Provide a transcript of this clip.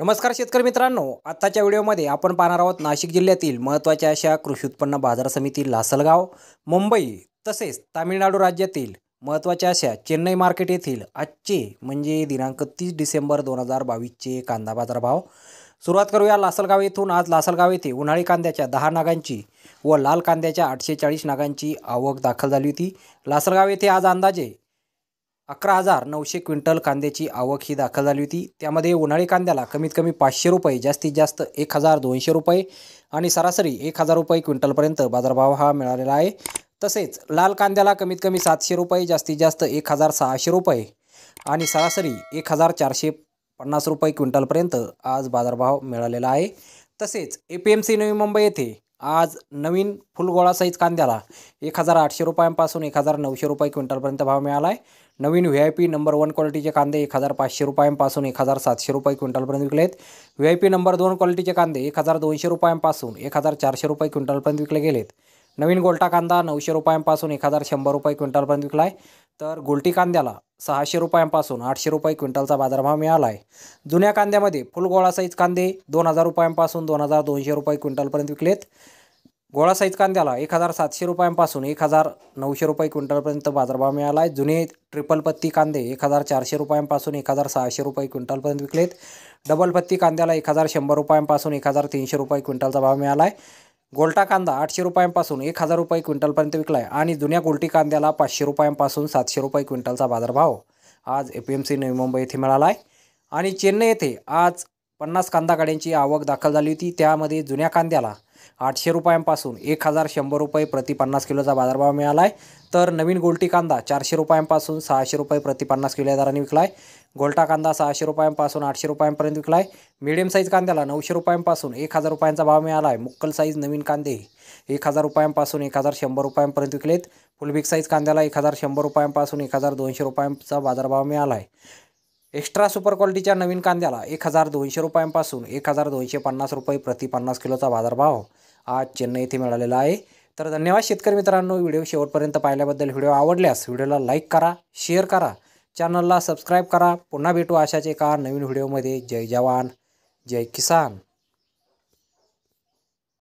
नमस्कार शेतकरी मित्रांनो आत्ताच्या व्हिडिओमध्ये आपण पाहणार आहोत नाशिक जिल्ह्यातील महत्त्वाच्या अशा कृषी उत्पन्न बाजार समिती लासलगाव मुंबई तसेच तामिळनाडू राज्यातील महत्त्वाच्या अशा चेन्नई मार्केट येथील आजचे म्हणजे दिनांक तीस डिसेंबर दोन हजार बावीसचे कांदा बाजारभाव सुरुवात करूया लासलगाव येथून आज लासलगाव येथे उन्हाळी कांद्याच्या दहा नागांची व लाल कांद्याच्या आठशे चाळीस नागांची आवक दाखल झाली होती लासलगाव येथे आज अंदाजे अकरा हजार नऊशे क्विंटल कांद्याची आवक ही दाखल झाली होती त्यामध्ये उन्हाळी कांद्याला कमीत कमी पाचशे रुपये जास्तीत जास्त एक हजार दोनशे रुपये आणि सरासरी एक हजार रुपये क्विंटलपर्यंत बाजारभाव हा मिळालेला आहे तसेच लाल कांद्याला कमीत कमी सातशे रुपये जास्तीत जास्त एक हजार सहाशे रुपये आणि सरासरी एक हजार चारशे पन्नास रुपये क्विंटलपर्यंत आज बाजारभाव मिळालेला आहे तसेच ए पी एम सी नवी मुंबई येथे आज नवीन फुलगोळा साईज कांद्याला एक हजार आठशे रुपयांपासून एक हजार नऊशे रुपये क्विंटलपर्यंत भाव मिळाला आहे नवीन V I P number one क्वालिटीचे कांदे एक हजार पाचशे रुपयांपासून एक हजार सातशे रुपये क्विंटलपर्यंत विकले आहेत व्ही आय पी नंबर दोन क्वालिटीचे कांदे एक हजार दोनशे रुपयांपासून एक हजार चारशे रुपये क्विंटलपर्यंत विकले गेलेत नवीन गोलटा कांदा नऊशे रुपयांपासून एक हजार शंभर रुपये क्विंटलपर्यंत विकला आहे तर गोलटी कांद्याला सहाशे रुपयांपासून आठशे रुपये क्विंटलचा बाजारभाव मिळाला आहे जुन्या कांद्यामध्ये फुलगोळा साईज कांदे दोन हजार रुपयांपासून दोन हजार दोनशे रुपये क्विंटलपर्यंत विकलेत गोळा साईज कांद्याला एक हजार सातशे रुपयांपासून एक हजार नऊशे रुपये क्विंटलपर्यंत बाजारभाव मिळाला आहे जुने ट्रिपल पत्ती कांदे एक हजार चारशे रुपयांपासून एक हजार सहाशे रुपये क्विंटलपर्यंत विकलेत डबल पत्ती कांद्याला एक हजार शंभर रुपयांपासून एक हजार तीनशे रुपये क्विंटलचा भाव मिळाला आहे गोलटा कांदा आठशे रुपयांपासून एक हजार रुपये क्विंटलपर्यंत विकला आहे आणि जुन्या गोलटी कांद्याला पाचशे रुपयांपासून सातशे रुपये क्विंटलचा बाजारभाव आज ए पी एम सी नवी मुंबई येथे मिळाला आहे आणि चेन्नई येथे आज पन्नास कांदा गाड्यांची आवक दाखल झाली होती त्यामध्ये जुन्या कांद्याला आठशे रुपयांपासून एक हजार शंभर रुपये प्रति पन्नास किलोचा बाजारभाव मिळाला आहे तर नवीन गोलटी कांदा चारशे रुपयांपासून सहाशे रुपये प्रति पन्नास किलो या दराने विकला आहे गोल्टा कांदा सहाशे रुपयांपासून आठशे रुपयांपर्यंत विकला आहे मिडियम साईज कांद्याला नऊशे रुपयांपासून एक हजार रुपयांचा भाव मिळाला आहे मुक्कल साईज नवीन कांदे एक हजार रुपयांपासून एक हजार शंभर रुपयांपर्यंत विकलेत फुलबिग साईज कांद्याला एक हजार शंभर रुपयांपासून एक हजार दोनशे रुपयांचा बाजारभाव मिळाला आहे एक्स्ट्रा सुपर क्वालिटीच्या नवीन कांद्याला एक हजार दोनशे रुपयांपासून एक हजार दोनशे पन्नास रुपये प्रति पन्नास किलोचा बाजारभाव आज चेन्नई येथे मिळालेला आहे तर धन्यवाद शेतकरी मित्रांनो व्हिडिओ शेवटपर्यंत पाहिल्याबद्दल व्हिडिओ आवडल्यास व्हिडिओला लाईक करा शेअर करा चॅनलला सबस्क्राईब करा पुन्हा भेटू अशाच एका नवीन व्हिडिओमध्ये जय जवान जय किसान